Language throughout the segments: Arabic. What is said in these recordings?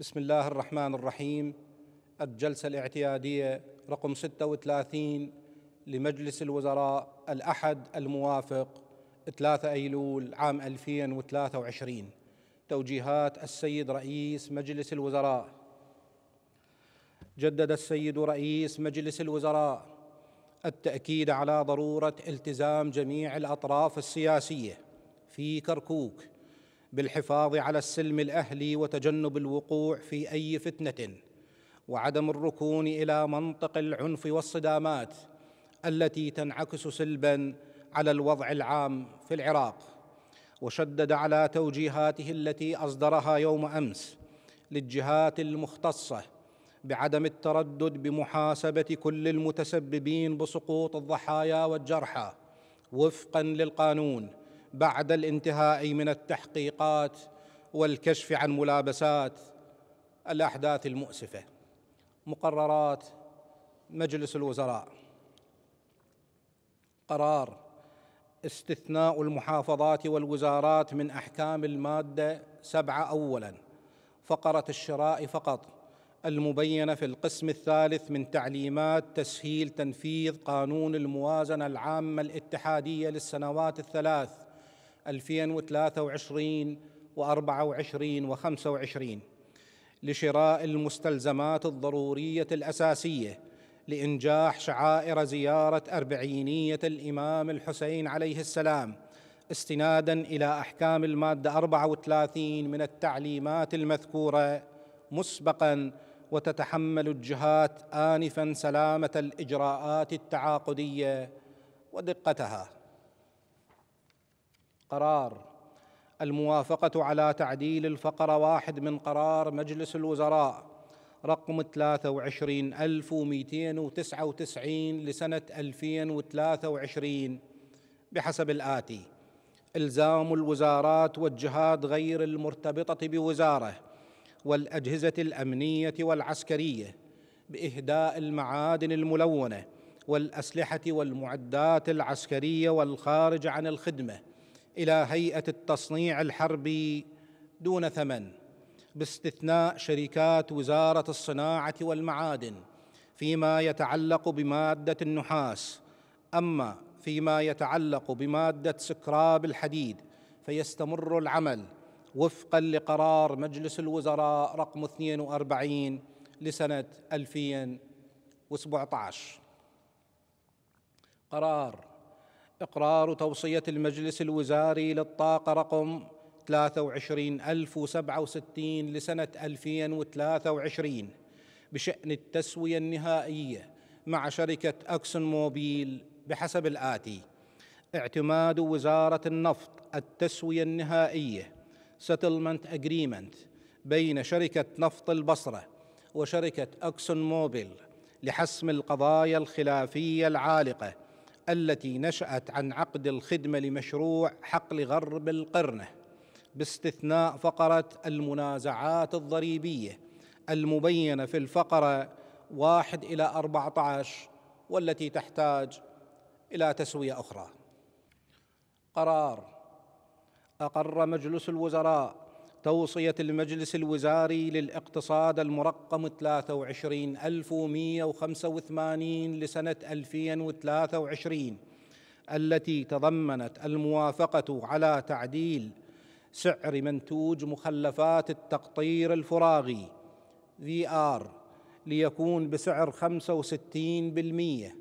بسم الله الرحمن الرحيم الجلسة الاعتيادية رقم 36 لمجلس الوزراء الأحد الموافق 3 أيلول عام 2023 توجيهات السيد رئيس مجلس الوزراء جدد السيد رئيس مجلس الوزراء التأكيد على ضرورة التزام جميع الأطراف السياسية في كركوك بالحفاظ على السلم الاهلي وتجنب الوقوع في اي فتنه وعدم الركون الى منطق العنف والصدامات التي تنعكس سلبا على الوضع العام في العراق وشدد على توجيهاته التي اصدرها يوم امس للجهات المختصه بعدم التردد بمحاسبه كل المتسببين بسقوط الضحايا والجرحى وفقا للقانون بعد الانتهاء من التحقيقات والكشف عن ملابسات الاحداث المؤسفه مقررات مجلس الوزراء قرار استثناء المحافظات والوزارات من احكام الماده سبعه اولا فقره الشراء فقط المبينه في القسم الثالث من تعليمات تسهيل تنفيذ قانون الموازنه العامه الاتحاديه للسنوات الثلاث 2023 و24 و25 لشراء المستلزمات الضرورية الأساسية لإنجاح شعائر زيارة أربعينية الإمام الحسين عليه السلام استنادا إلى أحكام المادة 34 من التعليمات المذكورة مسبقا وتتحمل الجهات آنفا سلامة الإجراءات التعاقدية ودقتها قرار الموافقة على تعديل الفقرة واحد من قرار مجلس الوزراء رقم 23299 لسنة 2023 بحسب الآتي إلزام الوزارات والجهات غير المرتبطة بوزارة والأجهزة الأمنية والعسكرية بإهداء المعادن الملونة والأسلحة والمعدات العسكرية والخارج عن الخدمة الى هيئه التصنيع الحربي دون ثمن باستثناء شركات وزاره الصناعه والمعادن فيما يتعلق بماده النحاس اما فيما يتعلق بماده سكراب الحديد فيستمر العمل وفقا لقرار مجلس الوزراء رقم 42 لسنه 2017 قرار إقرار توصية المجلس الوزاري للطاقة رقم 23067 لسنة 2023 بشأن التسوية النهائية مع شركة أكسون موبيل بحسب الآتي اعتماد وزارة النفط التسوية النهائية settlement agreement بين شركة نفط البصرة وشركة أكسون موبيل لحسم القضايا الخلافية العالقة التي نشأت عن عقد الخدمة لمشروع حقل غرب القرنة باستثناء فقرة المنازعات الضريبية المبينة في الفقرة واحد إلى أربعة عشر والتي تحتاج إلى تسوية أخرى قرار أقر مجلس الوزراء توصية المجلس الوزاري للاقتصاد المرقم 23185 لسنة 2023 التي تضمنت الموافقة على تعديل سعر منتوج مخلفات التقطير الفراغي VR ليكون بسعر 65%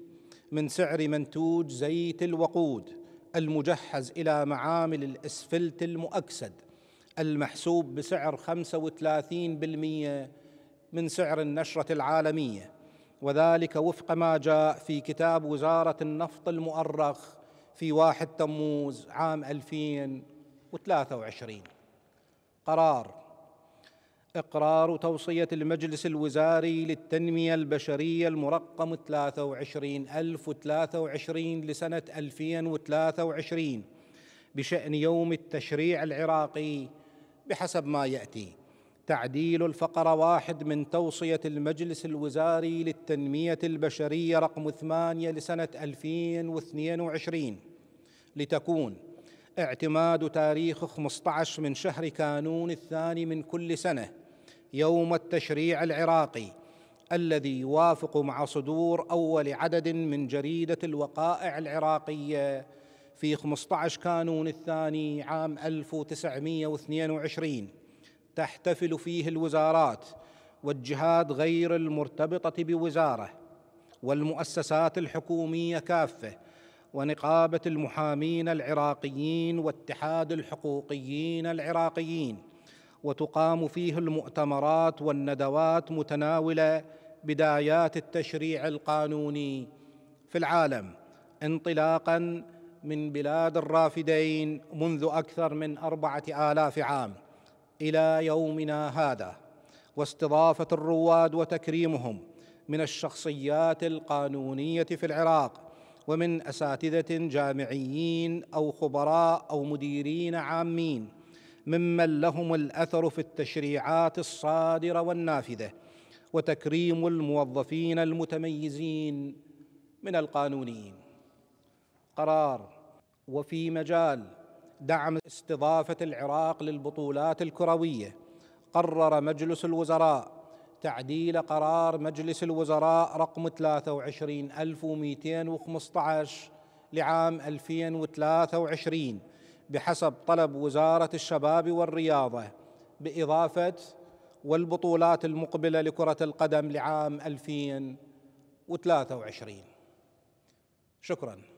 من سعر منتوج زيت الوقود المجهز إلى معامل الإسفلت المؤكسد المحسوب بسعر 35% من سعر النشرة العالمية وذلك وفق ما جاء في كتاب وزارة النفط المؤرخ في 1 تموز عام 2023 قرار إقرار توصية المجلس الوزاري للتنمية البشرية المرقم 23023 لسنة 2023 بشأن يوم التشريع العراقي بحسب ما ياتي تعديل الفقره واحد من توصيه المجلس الوزاري للتنميه البشريه رقم ثمانيه لسنه 2022 لتكون اعتماد تاريخ 15 من شهر كانون الثاني من كل سنه يوم التشريع العراقي الذي يوافق مع صدور اول عدد من جريده الوقائع العراقيه في 15 كانون الثاني عام 1922 تحتفل فيه الوزارات والجهات غير المرتبطة بوزارة والمؤسسات الحكومية كافة ونقابة المحامين العراقيين واتحاد الحقوقيين العراقيين وتقام فيه المؤتمرات والندوات متناولة بدايات التشريع القانوني في العالم انطلاقاً من بلاد الرافدين منذ اكثر من اربعه الاف عام الى يومنا هذا واستضافه الرواد وتكريمهم من الشخصيات القانونيه في العراق ومن اساتذه جامعيين او خبراء او مديرين عامين ممن لهم الاثر في التشريعات الصادره والنافذه وتكريم الموظفين المتميزين من القانونيين قرار وفي مجال دعم استضافه العراق للبطولات الكرويه قرر مجلس الوزراء تعديل قرار مجلس الوزراء رقم 23215 لعام 2023 بحسب طلب وزارة الشباب والرياضة بإضافة والبطولات المقبلة لكرة القدم لعام 2023 شكراً